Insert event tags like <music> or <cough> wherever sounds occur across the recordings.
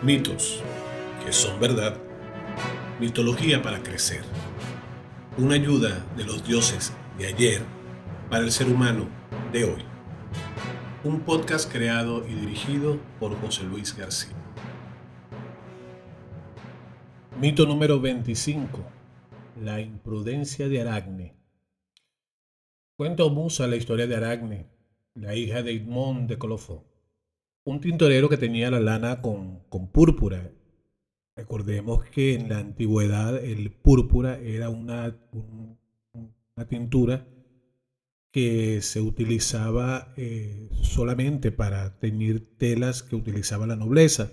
Mitos, que son verdad. Mitología para crecer. Una ayuda de los dioses de ayer para el ser humano de hoy. Un podcast creado y dirigido por José Luis García. Mito número 25. La imprudencia de aragne Cuenta Musa la historia de aragne la hija de Edmond de Colofón un tintorero que tenía la lana con, púrpura. Recordemos que en la antigüedad el púrpura era una, una tintura que se utilizaba eh, solamente para teñir telas que utilizaba la nobleza.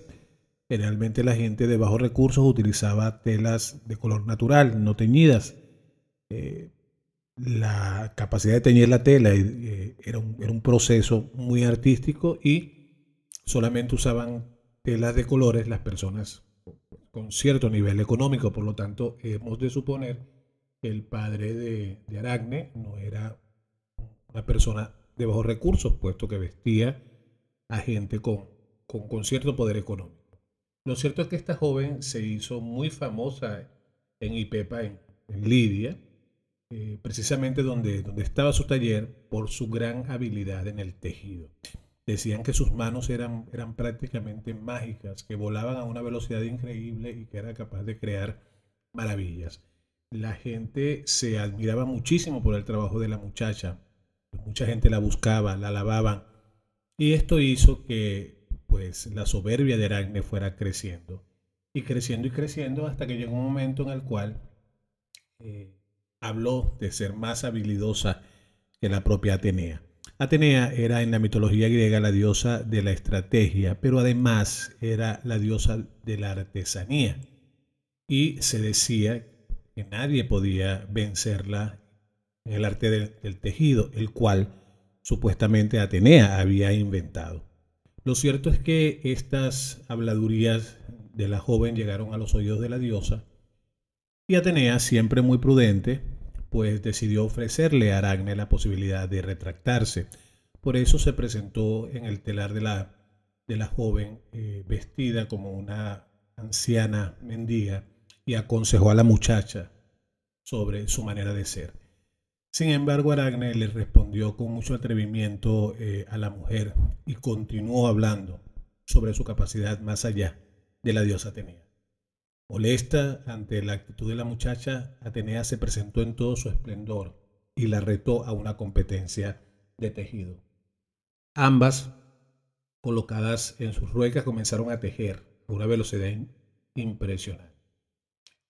Generalmente la gente de bajos recursos utilizaba telas de color natural, no teñidas. Eh, la capacidad de teñir la tela eh, era, un, era, un, proceso muy artístico y solamente usaban telas de colores las personas con cierto nivel económico, por lo tanto hemos de suponer que el padre de, de Aracne no era una persona de bajos recursos, puesto que vestía a gente con, con, cierto poder económico. Lo cierto es que esta joven se hizo muy famosa en Ipepa, en, en Lidia, eh, precisamente donde, donde estaba su taller, por su gran habilidad en el tejido. Decían que sus manos eran, eran prácticamente mágicas, que volaban a una velocidad increíble y que era capaz de crear maravillas. La gente se admiraba muchísimo por el trabajo de la muchacha. Pues mucha gente la buscaba, la alababan. Y esto hizo que pues, la soberbia de Aracne fuera creciendo. Y creciendo y creciendo hasta que llegó un momento en el cual eh, habló de ser más habilidosa que la propia Atenea. Atenea era en la mitología griega la diosa de la estrategia, pero además era la diosa de la artesanía. Y se decía que nadie podía vencerla en el arte del, tejido, el cual supuestamente Atenea había inventado. Lo cierto es que estas habladurías de la joven llegaron a los oídos de la diosa y Atenea, siempre muy prudente, pues decidió ofrecerle a Aragne la posibilidad de retractarse. Por eso se presentó en el telar de la, de la joven eh, vestida como una anciana mendiga y aconsejó a la muchacha sobre su manera de ser. Sin embargo, Aragne le respondió con mucho atrevimiento eh, a la mujer y continuó hablando sobre su capacidad más allá de la diosa Atenea. Molesta ante la actitud de la muchacha, Atenea se presentó en todo su esplendor y la retó a una competencia de tejido. Ambas, colocadas en sus ruecas, comenzaron a tejer a una velocidad impresionante.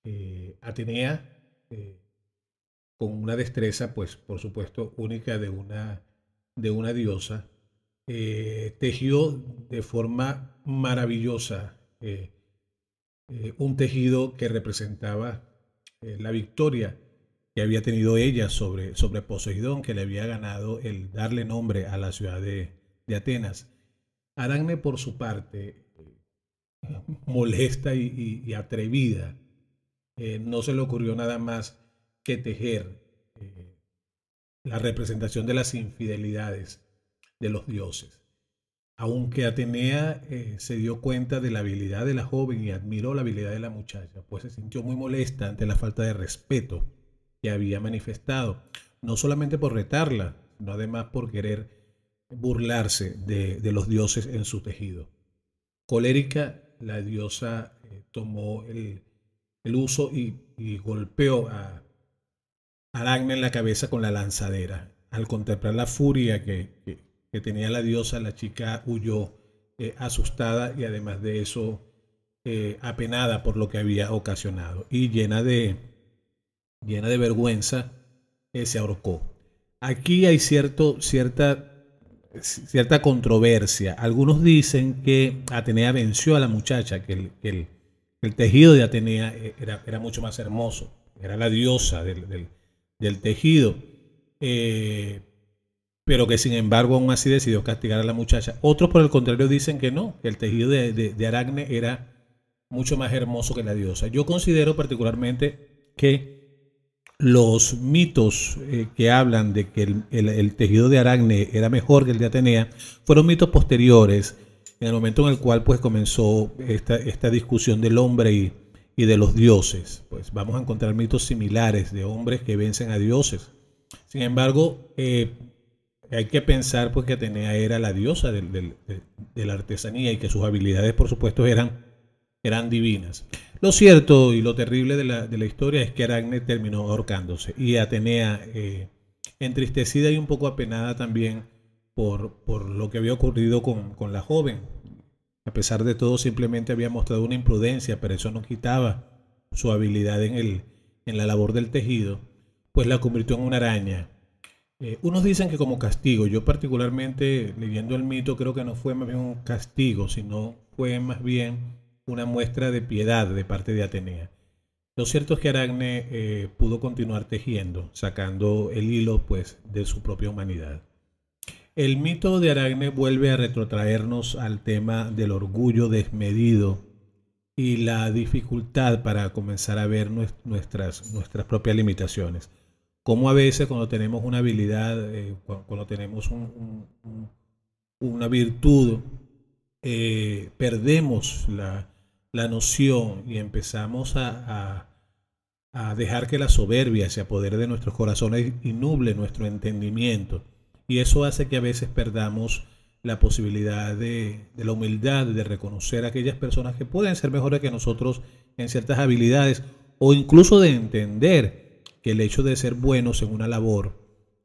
Eh, Atenea, eh, con una destreza, pues por supuesto, única de una, de una diosa, eh, tejió de forma maravillosa. Eh, un tejido que representaba eh, la victoria que había tenido ella sobre, sobre Poseidón, que le había ganado el darle nombre a la ciudad de, Atenas. Aracne, por su parte, eh, <laughs> molesta y, atrevida, no se le ocurrió nada más que tejer la representación de las infidelidades de los dioses. Aunque Atenea eh, se dio cuenta de la habilidad de la joven y admiró la habilidad de la muchacha, pues se sintió muy molesta ante la falta de respeto que había manifestado, no solamente por retarla, sino además por querer burlarse de, los dioses en su tejido. Colérica, la diosa eh, tomó el, uso y, golpeó a Aragna en la cabeza con la lanzadera. Al contemplar la furia que, que tenía la diosa, la chica huyó eh, asustada y además de eso eh, apenada por lo que había ocasionado y llena de, llena de vergüenza eh, se ahorcó. Aquí hay cierto, cierta, cierta controversia. Algunos dicen que Atenea venció a la muchacha, que el, el, tejido de Atenea era, era, mucho más hermoso, era la diosa del, del, del tejido pero que sin embargo aún así decidió castigar a la muchacha. Otros por el contrario dicen que no, que el tejido de, de, era mucho más hermoso que la diosa. Yo considero particularmente que los mitos eh, que hablan de que el, tejido de Aracne era mejor que el de Atenea fueron mitos posteriores, en el momento en el cual pues comenzó esta, discusión del hombre y, de los dioses. Pues vamos a encontrar mitos similares de hombres que vencen a dioses. Sin embargo, eh, hay que pensar pues, que Atenea era la diosa de la artesanía y que sus habilidades, por supuesto, eran, eran divinas. Lo cierto y lo terrible de la, de la historia es que Aragne terminó ahorcándose y Atenea, eh, entristecida y un poco apenada también por, lo que había ocurrido con, con la joven, a pesar de todo, simplemente había mostrado una imprudencia, pero eso no quitaba su habilidad en, el, en la labor del tejido, pues la convirtió en una araña eh, unos dicen que como castigo, yo particularmente leyendo el mito creo que no fue más bien un castigo, sino fue más bien una muestra de piedad de parte de Atenea. Lo cierto es que Aragne eh, pudo continuar tejiendo, sacando el hilo pues de su propia humanidad. El mito de Aragne vuelve a retrotraernos al tema del orgullo desmedido y la dificultad para comenzar a ver nuestras, nuestras propias limitaciones cómo a veces cuando tenemos una habilidad, eh, cuando, tenemos una virtud, eh, perdemos la, noción y empezamos a, dejar que la soberbia se poder de nuestros corazones y nuble nuestro entendimiento. Y eso hace que a veces perdamos la posibilidad de, de la humildad, de reconocer a aquellas personas que pueden ser mejores que nosotros en ciertas habilidades o incluso de entender el hecho de ser buenos en una labor,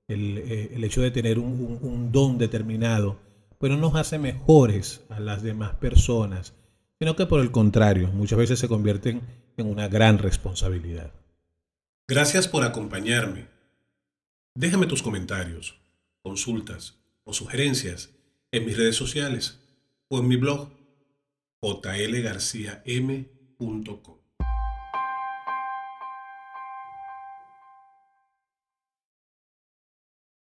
el, eh, hecho de tener un, don determinado, pero pues no nos hace mejores a las demás personas, sino que por el contrario, muchas veces se convierten en una gran responsabilidad. Gracias por acompañarme. Déjame tus comentarios, consultas o sugerencias en mis redes sociales o en mi blog jlgarciam.com.